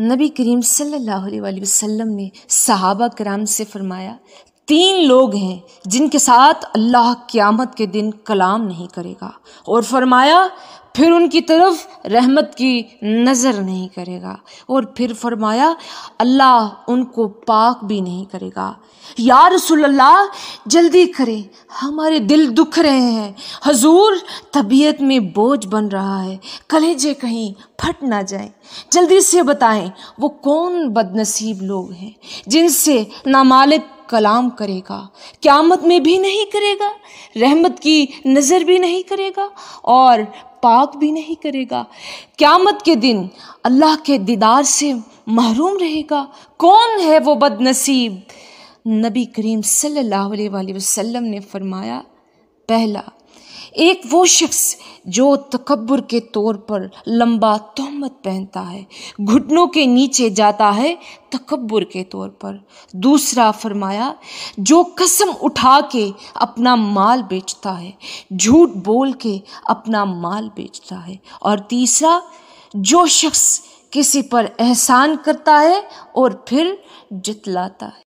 नबी करीम सल्लल्लाहु अलैहि वसल्लम ने सहाबा कराम से फरमाया तीन लोग हैं जिनके साथ अल्लाह क़्यामत के दिन कलाम नहीं करेगा और फरमाया फिर उनकी तरफ रहमत की नज़र नहीं करेगा और फिर फरमाया अल्लाह उनको पाक भी नहीं करेगा या रसोल्ला जल्दी करें हमारे दिल दुख रहे हैं हजूर तबीयत में बोझ बन रहा है कलेजे कहीं फट ना जाए जल्दी से बताएं वो कौन बदनसीब लोग हैं जिनसे नामालिक कलाम करेगा क्यामत में भी नहीं करेगा रहमत की नज़र भी नहीं करेगा और पाक भी नहीं करेगा क्यामत के दिन अल्लाह के दीदार से महरूम रहेगा कौन है वो बदनसीब नबी करीम सल्लल्लाहु अलैहि वसल्लम ने फरमाया पहला एक वो शख्स जो तकबर के तौर पर लंबा तहमत पहनता है घुटनों के नीचे जाता है तकबर के तौर पर दूसरा फरमाया जो कसम उठा के अपना माल बेचता है झूठ बोल के अपना माल बेचता है और तीसरा जो शख्स किसी पर एहसान करता है और फिर जितलाता है